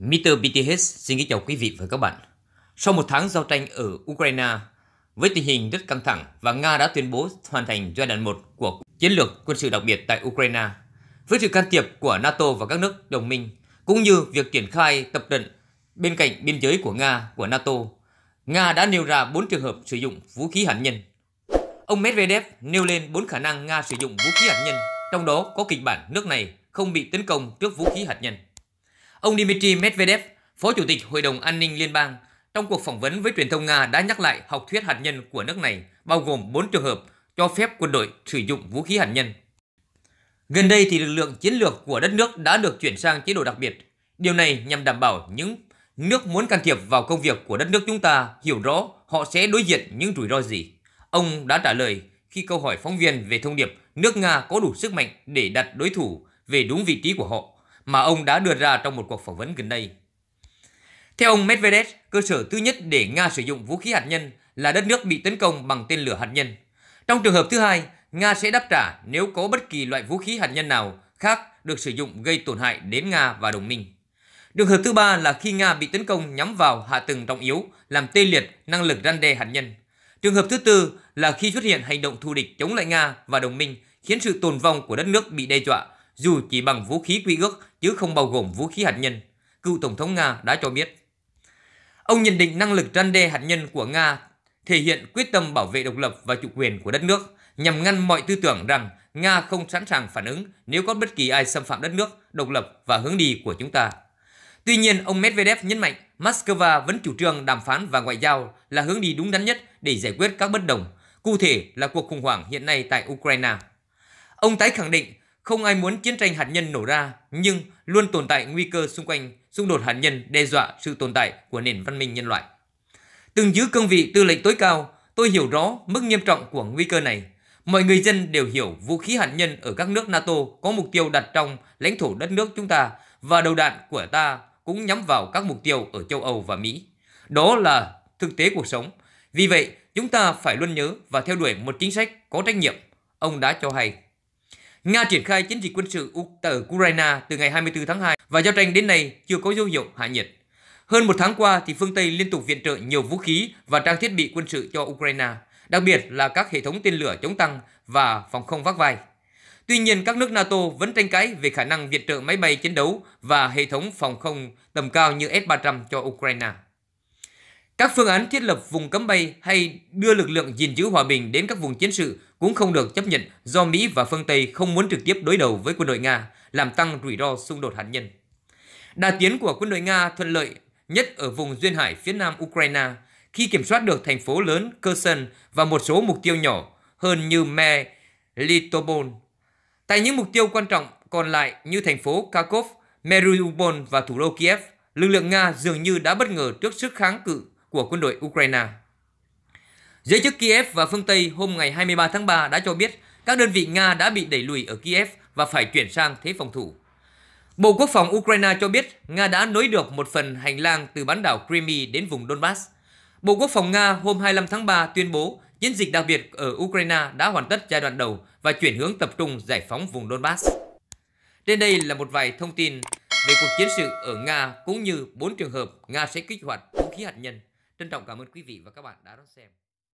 Mr. BTH xin kính chào quý vị và các bạn. Sau một tháng giao tranh ở Ukraine, với tình hình rất căng thẳng và Nga đã tuyên bố hoàn thành giai đoạn 1 của chiến lược quân sự đặc biệt tại Ukraine. Với sự can thiệp của NATO và các nước đồng minh, cũng như việc triển khai tập trận bên cạnh biên giới của Nga của NATO, Nga đã nêu ra 4 trường hợp sử dụng vũ khí hạt nhân. Ông Medvedev nêu lên 4 khả năng Nga sử dụng vũ khí hạt nhân, trong đó có kịch bản nước này không bị tấn công trước vũ khí hạt nhân. Ông Dmitry Medvedev, Phó Chủ tịch Hội đồng An ninh Liên bang, trong cuộc phỏng vấn với truyền thông Nga đã nhắc lại học thuyết hạt nhân của nước này, bao gồm 4 trường hợp cho phép quân đội sử dụng vũ khí hạt nhân. Gần đây thì lực lượng chiến lược của đất nước đã được chuyển sang chế độ đặc biệt. Điều này nhằm đảm bảo những nước muốn can thiệp vào công việc của đất nước chúng ta hiểu rõ họ sẽ đối diện những rủi ro gì. Ông đã trả lời khi câu hỏi phóng viên về thông điệp nước Nga có đủ sức mạnh để đặt đối thủ về đúng vị trí của họ mà ông đã đưa ra trong một cuộc phỏng vấn gần đây. Theo ông Medvedev, cơ sở thứ nhất để Nga sử dụng vũ khí hạt nhân là đất nước bị tấn công bằng tên lửa hạt nhân. Trong trường hợp thứ hai, Nga sẽ đáp trả nếu có bất kỳ loại vũ khí hạt nhân nào khác được sử dụng gây tổn hại đến Nga và đồng minh. Trường hợp thứ ba là khi Nga bị tấn công nhắm vào hạ tầng trọng yếu, làm tê liệt năng lực răn đe hạt nhân. Trường hợp thứ tư là khi xuất hiện hành động thù địch chống lại Nga và đồng minh khiến sự tồn vong của đất nước bị đe dọa, dù chỉ bằng vũ khí quy ước chứ không bao gồm vũ khí hạt nhân, cựu Tổng thống Nga đã cho biết. Ông nhận định năng lực răn đe hạt nhân của Nga thể hiện quyết tâm bảo vệ độc lập và chủ quyền của đất nước nhằm ngăn mọi tư tưởng rằng Nga không sẵn sàng phản ứng nếu có bất kỳ ai xâm phạm đất nước, độc lập và hướng đi của chúng ta. Tuy nhiên, ông Medvedev nhấn mạnh Moscow vẫn chủ trương đàm phán và ngoại giao là hướng đi đúng đắn nhất để giải quyết các bất đồng, cụ thể là cuộc khủng hoảng hiện nay tại Ukraine. Ông tái khẳng định không ai muốn chiến tranh hạt nhân nổ ra, nhưng luôn tồn tại nguy cơ xung quanh xung đột hạt nhân đe dọa sự tồn tại của nền văn minh nhân loại. Từng giữ cương vị tư lệnh tối cao, tôi hiểu rõ mức nghiêm trọng của nguy cơ này. Mọi người dân đều hiểu vũ khí hạt nhân ở các nước NATO có mục tiêu đặt trong lãnh thổ đất nước chúng ta và đầu đạn của ta cũng nhắm vào các mục tiêu ở châu Âu và Mỹ. Đó là thực tế cuộc sống. Vì vậy, chúng ta phải luôn nhớ và theo đuổi một chính sách có trách nhiệm, ông đã cho hay. Nga triển khai chiến dịch quân sự ở Ukraine từ ngày 24 tháng 2 và giao tranh đến nay chưa có dấu hiệu hạ nhiệt. Hơn một tháng qua thì phương Tây liên tục viện trợ nhiều vũ khí và trang thiết bị quân sự cho Ukraine, đặc biệt là các hệ thống tên lửa chống tăng và phòng không vác vai. Tuy nhiên, các nước NATO vẫn tranh cãi về khả năng viện trợ máy bay chiến đấu và hệ thống phòng không tầm cao như S-300 cho Ukraine. Các phương án thiết lập vùng cấm bay hay đưa lực lượng gìn giữ hòa bình đến các vùng chiến sự cũng không được chấp nhận do Mỹ và phương Tây không muốn trực tiếp đối đầu với quân đội Nga, làm tăng rủi ro xung đột hạt nhân. Đà tiến của quân đội Nga thuận lợi nhất ở vùng duyên hải phía nam Ukraine khi kiểm soát được thành phố lớn Kherson và một số mục tiêu nhỏ hơn như Melitopol. Tại những mục tiêu quan trọng còn lại như thành phố Kharkov, Mariupol và thủ đô Kiev, lực lượng Nga dường như đã bất ngờ trước sức kháng cự của quân đội Ukraine. Giới chức Kiev và phương Tây hôm ngày 23 tháng 3 đã cho biết các đơn vị Nga đã bị đẩy lùi ở Kiev và phải chuyển sang thế phòng thủ. Bộ Quốc phòng Ukraine cho biết Nga đã nối được một phần hành lang từ bán đảo Crimea đến vùng Donbass. Bộ Quốc phòng Nga hôm 25 tháng 3 tuyên bố chiến dịch đặc biệt ở Ukraine đã hoàn tất giai đoạn đầu và chuyển hướng tập trung giải phóng vùng Donbass. Trên đây là một vài thông tin về cuộc chiến sự ở Nga cũng như 4 trường hợp Nga sẽ kích hoạt vũ khí hạt nhân. Trân trọng cảm ơn quý vị và các bạn đã đón xem.